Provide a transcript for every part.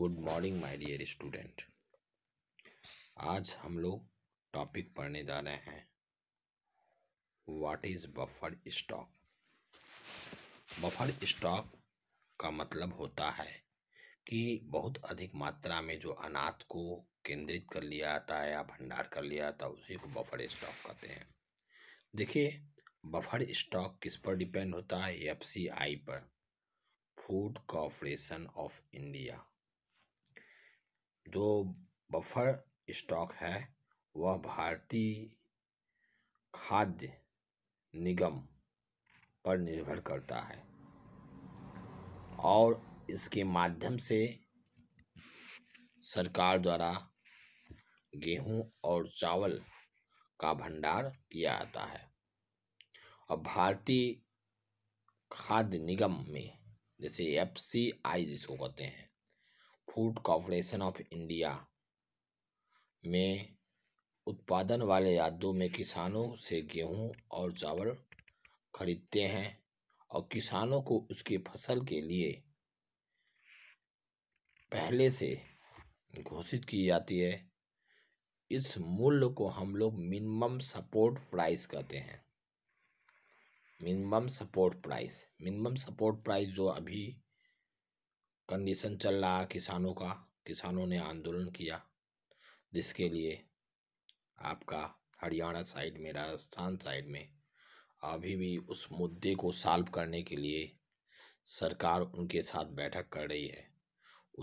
Good morning my dear student आज हम लोग टॉपिक पढ़ने जा रहे हैं what is buffer stock buffer stock का मतलब होता है कि बहुत अधिक मात्रा में जो अनाथ को केंद्रित कर लिया जाता है या भंडार कर लिया जाता है उसी को बफर स्टॉक कहते हैं देखिए बफर स्टॉक किस पर डिपेंड होता है एफ पर फूड कॉरपोरेशन ऑफ इंडिया जो बफर स्टॉक है वह भारतीय खाद्य निगम पर निर्भर करता है और इसके माध्यम से सरकार द्वारा गेहूं और चावल का भंडार किया जाता है और भारतीय खाद्य निगम में जैसे एफ सी आई जिसको कहते हैं फूड कॉरपोरेशन ऑफ इंडिया में उत्पादन वाले यादों में किसानों से गेहूं और चावल खरीदते हैं और किसानों को उसकी फसल के लिए पहले से घोषित की जाती है इस मूल्य को हम लोग मिनिमम सपोर्ट प्राइस कहते हैं minimum support price minimum support price जो अभी कंडीशन चल रहा किसानों का किसानों ने आंदोलन किया जिसके लिए आपका हरियाणा साइड में राजस्थान साइड में अभी भी उस मुद्दे को सॉल्व करने के लिए सरकार उनके साथ बैठक कर रही है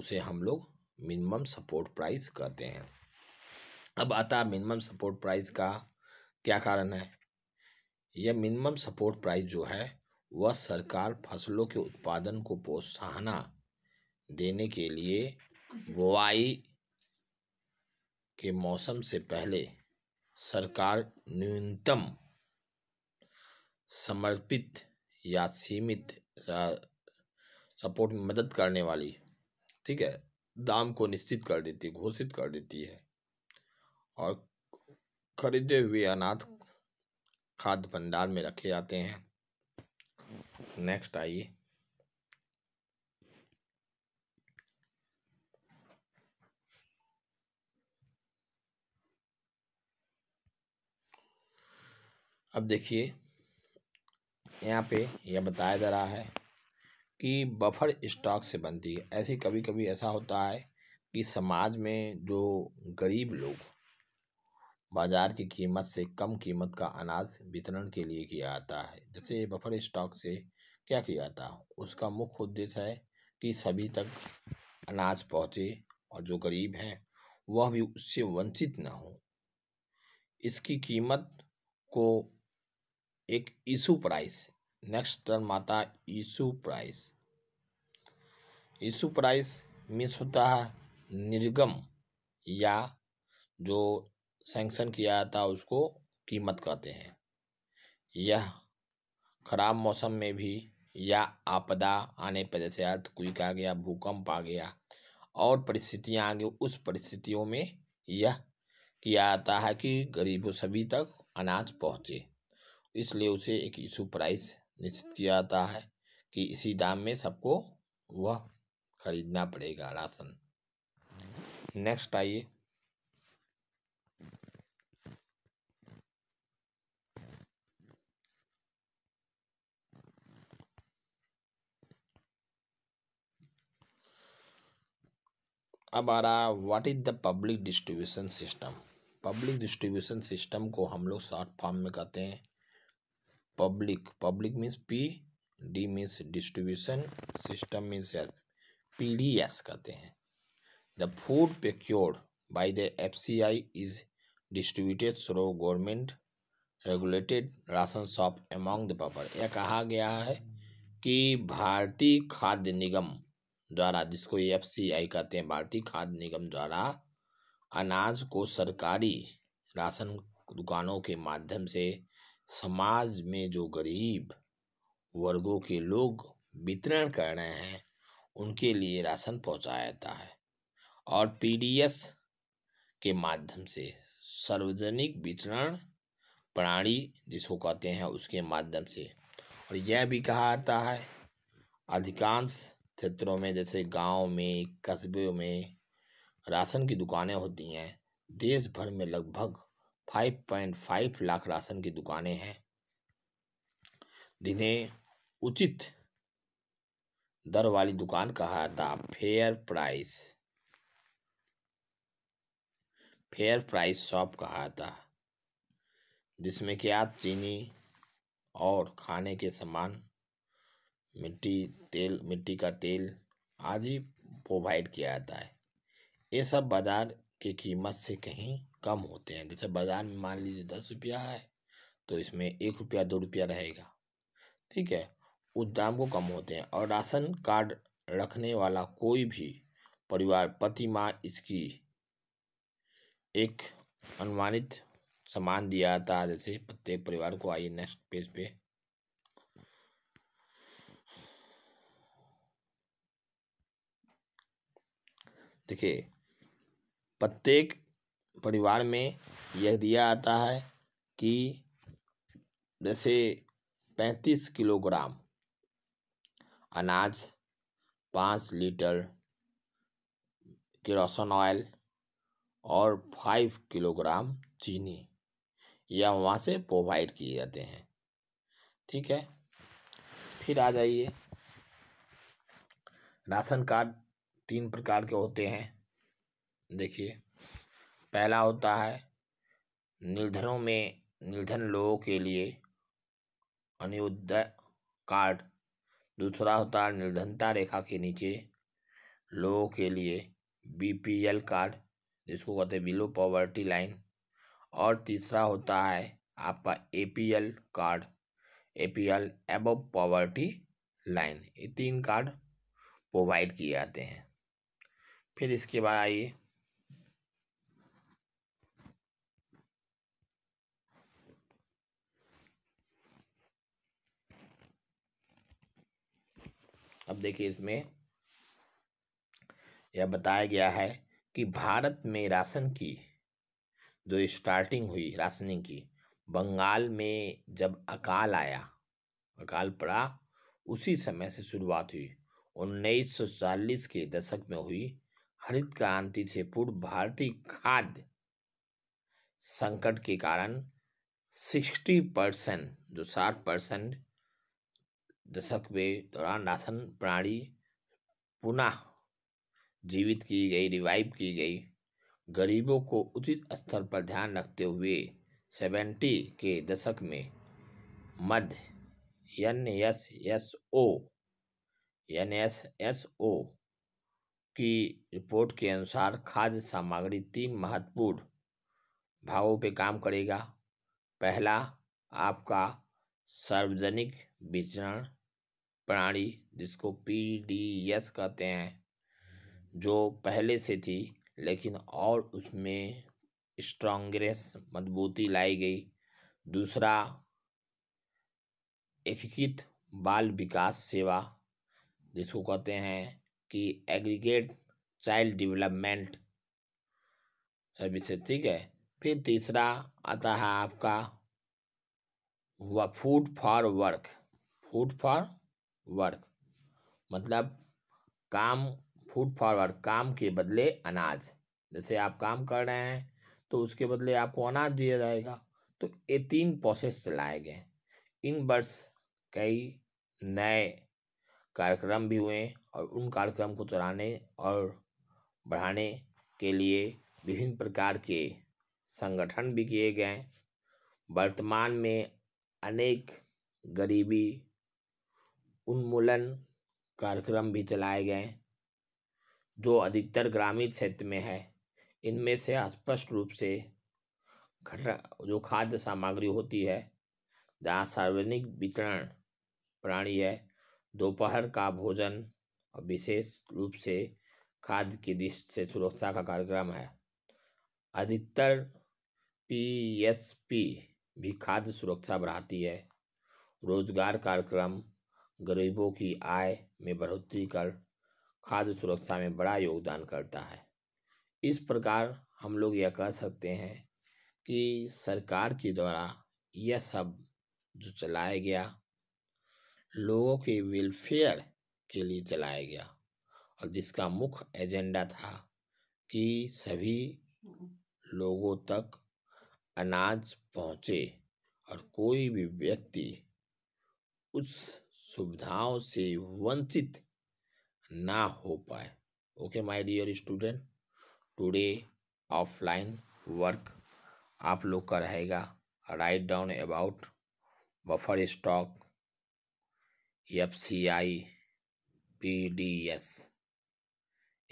उसे हम लोग मिनिमम सपोर्ट प्राइस कहते हैं अब आता मिनिमम सपोर्ट प्राइस का क्या कारण है यह मिनिमम सपोर्ट प्राइस जो है वह सरकार फसलों के उत्पादन को प्रोत्साहना देने के लिए बुआई के मौसम से पहले सरकार न्यूनतम समर्पित या सीमित सपोर्ट में मदद करने वाली ठीक है दाम को निश्चित कर देती घोषित कर देती है और खरीदे हुए अनाथ खाद्य भंडार में रखे जाते हैं नेक्स्ट आइए अब देखिए यहाँ पे यह बताया जा रहा है कि बफर स्टॉक से बनती है ऐसे कभी कभी ऐसा होता है कि समाज में जो गरीब लोग बाज़ार की कीमत से कम कीमत का अनाज वितरण के लिए किया जाता है जैसे बफर स्टॉक से क्या किया जाता है उसका मुख्य उद्देश्य है कि सभी तक अनाज पहुँचे और जो गरीब हैं वह भी उससे वंचित ना हो इसकी कीमत को एक इशू प्राइस नेक्स्ट टर्म आता है issue price issue price means होता है निर्गम या जो सेंक्शन किया जाता है उसको कीमत कहते हैं यह खराब मौसम में भी या आपदा आने पर जैसे अर्थ अर्थक्विक आ गया भूकंप आ गया और परिस्थितियाँ आ गई उस परिस्थितियों में यह किया जाता है कि गरीबों सभी तक अनाज पहुँचे इसलिए उसे एक इशू प्राइस निश्चित हम्म। किया जाता है कि इसी दाम में सबको वह खरीदना पड़ेगा राशन नेक्स्ट आइए अब आ रहा what is the public distribution system public distribution system को हम लोग शॉर्ट फॉर्म में कहते हैं public public means P D means distribution system means P D S कहते हैं the food procured by the F C I is distributed through government regulated ration shop among the pauper यह कहा गया है कि भारतीय खाद्य निगम द्वारा जिसको एफ सी आई कहते हैं भारतीय खाद्य निगम द्वारा अनाज को सरकारी राशन दुकानों के माध्यम से समाज में जो गरीब वर्गों के लोग वितरण कर रहे हैं उनके लिए राशन पहुंचाया जाता है और पीडीएस के माध्यम से सार्वजनिक वितरण प्रणाली जिसको कहते हैं उसके माध्यम से और यह भी कहा जाता है अधिकांश क्षेत्रों में जैसे गांव में कस्बों में राशन की दुकानें होती हैं देश भर में लगभग 5.5 लाख राशन की दुकानें हैं जिन्हें उचित दर वाली दुकान कहा था fair price fair price shop कहा था जिसमें कि आप चीनी और खाने के सामान मिट्टी तेल मिट्टी का तेल आदि प्रोवाइड किया जाता है ये सब बाज़ार की कीमत से कहीं कम होते हैं जैसे बाज़ार में मान लीजिए दस रुपया है तो इसमें एक रुपया दो रुपया रहेगा ठीक है उस दाम को कम होते हैं और राशन कार्ड रखने वाला कोई भी परिवार पति माँ इसकी एक अनुमानित सामान दिया जाता है जैसे प्रत्येक परिवार को आइए नेक्स्ट पेज पे देखिए प्रत्येक परिवार में यह दिया आता है कि जैसे पैंतीस किलोग्राम अनाज पाँच लीटर किरोसन ऑयल और फाइव किलोग्राम चीनी यह वहाँ से प्रोवाइड किए जाते हैं ठीक है फिर आ जाइए राशन कार्ड तीन प्रकार के होते हैं देखिए पहला होता है निर्धनों में निर्धन लोगों के लिए अन्योदय कार्ड दूसरा होता है निर्धनता रेखा के नीचे लोगों के लिए बीपीएल कार्ड जिसको कहते हैं बिलो पॉवर्टी लाइन और तीसरा होता है आपका APL card APL above poverty line ये तीन कार्ड प्रोवाइड किए जाते हैं फिर इसके बाद आइए अब देखिए इसमें यह बताया गया है कि भारत में राशन की जो स्टार्टिंग हुई राशनिंग की बंगाल में जब अकाल आया अकाल पड़ा उसी समय से शुरुआत हुई उन्नीस सौ चालीस के दशक में हुई हरित क्रांति से पूर्व भारतीय खाद्य संकट के कारण सिक्सटी परसेंट जो साठ परसेंट दशक में दौरान राशन प्रणाली पुनः जीवित की गई रिवाइव की गई गरीबों को उचित स्तर पर ध्यान रखते हुए सेवेंटी के दशक में मध्य N S S O N S S O की रिपोर्ट के अनुसार खाद्य सामग्री तीन महत्वपूर्ण भागों पर काम करेगा पहला आपका सार्वजनिक वितरण प्रणाली जिसको पीडीएस कहते हैं जो पहले से थी लेकिन और उसमें स्ट्रॉन्ग्रेस मजबूती लाई गई दूसरा एकीकृत बाल विकास सेवा जिसको कहते हैं कि एग्रीगेट चाइल्ड डेवलपमेंट सर्विसेज ठीक है फिर तीसरा आता है आपका हुआ food for work food for work मतलब काम फूड फॉरवर्ड काम के बदले अनाज जैसे आप काम कर रहे हैं तो उसके बदले आपको अनाज दिया जाएगा तो ये तीन प्रोसेस चलाए गए इन वर्ष कई नए कार्यक्रम भी हुए और उन कार्यक्रम को चलाने और बढ़ाने के लिए विभिन्न प्रकार के संगठन भी किए गए वर्तमान में अनेक गरीबी उन्मूलन कार्यक्रम भी चलाए गए जो अधिकतर ग्रामीण क्षेत्र में है इनमें से स्पष्ट रूप से घटा जो खाद्य सामग्री होती है जहाँ सार्वजनिक वितरण प्रणाली है दोपहर का भोजन और विशेष रूप से खाद्य की दृष्टि से सुरक्षा का कार्यक्रम है अधिकतर पी एस पी भी खाद्य सुरक्षा बढ़ाती है रोजगार कार्यक्रम गरीबों की आय में बढ़ोतरी कर खाद्य सुरक्षा में बड़ा योगदान करता है इस प्रकार हम लोग यह कह सकते हैं कि सरकार के द्वारा यह सब जो चलाया गया लोगों के वेलफेयर के लिए चलाया गया और जिसका मुख्य एजेंडा था कि सभी लोगों तक अनाज पहुँचे और कोई भी व्यक्ति उस सुविधाओं से वंचित ना हो पाए okay my dear student today offline work आप लोग का रहेगा write down about buffer stock F C I P D S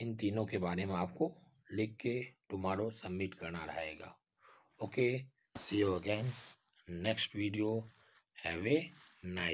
इन तीनों के बारे में आपको लिख के टुमारो सबमिट करना रहेगा okay see you again next video have a nice